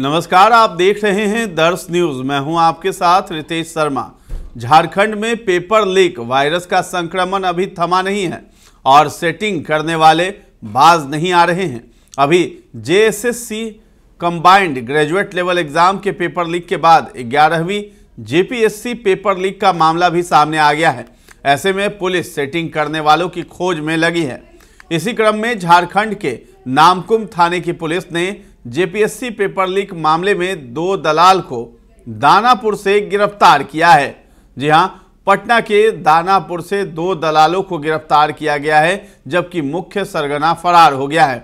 नमस्कार आप देख रहे हैं दर्श न्यूज मैं हूं आपके साथ रितेश शर्मा झारखंड में पेपर लीक वायरस का संक्रमण अभी थमा नहीं है और सेटिंग करने वाले बाज नहीं आ रहे हैं अभी C combined graduate level exam के पेपर लीक के बाद ग्यारहवीं जेपीएससी पेपर लीक का मामला भी सामने आ गया है ऐसे में पुलिस सेटिंग करने वालों की खोज में लगी है इसी क्रम में झारखंड के नामकुम थाने की पुलिस ने जेपीएससी पेपर लीक मामले में दो दलाल को दानापुर से गिरफ्तार किया है जी हां पटना के दानापुर से दो दलालों को गिरफ्तार किया गया है जबकि मुख्य सरगना फरार हो गया है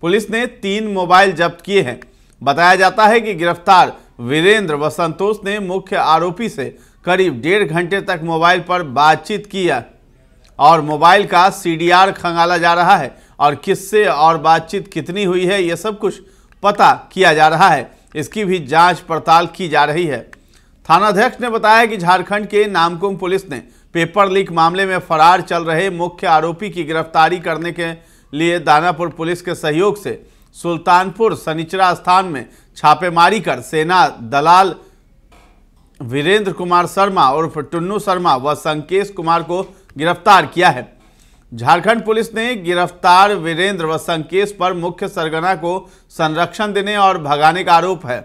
पुलिस ने तीन मोबाइल जब्त किए हैं बताया जाता है कि गिरफ्तार वीरेंद्र व संतोष ने मुख्य आरोपी से करीब डेढ़ घंटे तक मोबाइल पर बातचीत किया और मोबाइल का सीडीआर खंगाला जा रहा है और किससे और बातचीत कितनी हुई है यह सब कुछ पता किया जा रहा है इसकी भी जांच पड़ताल की जा रही है थानाध्यक्ष ने बताया कि झारखंड के नामकुम पुलिस ने पेपर लीक मामले में फरार चल रहे मुख्य आरोपी की गिरफ्तारी करने के लिए दानापुर पुलिस के सहयोग से सुल्तानपुर सनिचरा स्थान में छापेमारी कर सेना दलाल वीरेंद्र कुमार शर्मा उर्फ टुन्नू शर्मा व संकेश कुमार को गिरफ्तार किया है झारखंड पुलिस ने गिरफ्तार वीरेंद्र व संकेश पर मुख्य सरगना को संरक्षण देने और भगाने का आरोप है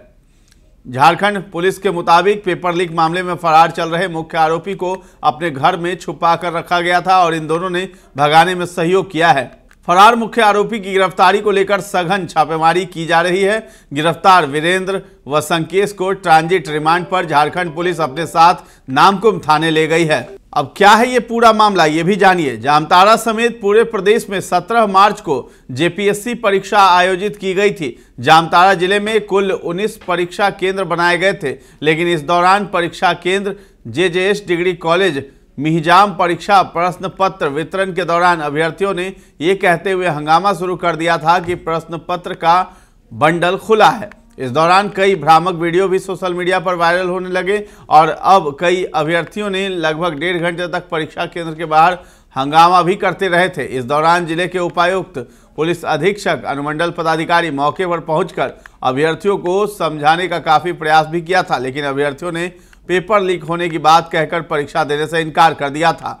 झारखंड पुलिस के मुताबिक पेपर लीक मामले में फरार चल रहे मुख्य आरोपी को अपने घर में छुपा कर रखा गया था और इन दोनों ने भगाने में सहयोग किया है फरार मुख्य आरोपी की गिरफ्तारी को लेकर सघन छापेमारी की जा रही है गिरफ्तार वीरेंद्र व संकेश को ट्रांजिट रिमांड पर झारखंड पुलिस अपने साथ नामकुम थाने ले गई है अब क्या है ये पूरा मामला ये भी जानिए जामताड़ा समेत पूरे प्रदेश में 17 मार्च को जेपीएससी परीक्षा आयोजित की गई थी जामताड़ा जिले में कुल 19 परीक्षा केंद्र बनाए गए थे लेकिन इस दौरान परीक्षा केंद्र जे डिग्री कॉलेज मिहिजाम परीक्षा प्रश्न पत्र वितरण के दौरान अभ्यर्थियों ने ये कहते हुए हंगामा शुरू कर दिया था कि प्रश्न पत्र का बंडल खुला है इस दौरान कई भ्रामक वीडियो भी सोशल मीडिया पर वायरल होने लगे और अब कई अभ्यर्थियों ने लगभग डेढ़ घंटे तक परीक्षा केंद्र के बाहर हंगामा भी करते रहे थे इस दौरान जिले के उपायुक्त पुलिस अधीक्षक अनुमंडल पदाधिकारी मौके पर पहुंचकर अभ्यर्थियों को समझाने का काफ़ी प्रयास भी किया था लेकिन अभ्यर्थियों ने पेपर लीक होने की बात कहकर परीक्षा देने से इनकार कर दिया था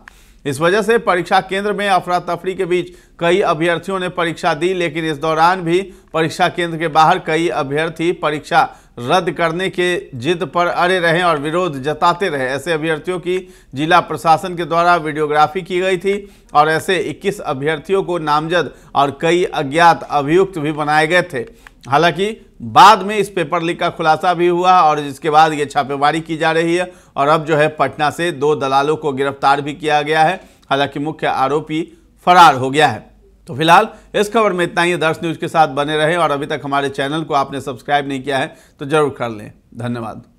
इस वजह से परीक्षा केंद्र में अफरा तफरी के बीच कई अभ्यर्थियों ने परीक्षा दी लेकिन इस दौरान भी परीक्षा केंद्र के बाहर कई अभ्यर्थी परीक्षा रद्द करने के जिद पर अड़े रहे और विरोध जताते रहे ऐसे अभ्यर्थियों की जिला प्रशासन के द्वारा वीडियोग्राफी की गई थी और ऐसे 21 अभ्यर्थियों को नामजद और कई अज्ञात अभियुक्त भी बनाए गए थे हालांकि बाद में इस पेपर लीक का खुलासा भी हुआ और इसके बाद ये छापेमारी की जा रही है और अब जो है पटना से दो दलालों को गिरफ्तार भी किया गया है हालांकि मुख्य आरोपी फरार हो गया है तो फिलहाल इस खबर में इतना ही दर्श न्यूज़ के साथ बने रहें और अभी तक हमारे चैनल को आपने सब्सक्राइब नहीं किया है तो ज़रूर कर लें धन्यवाद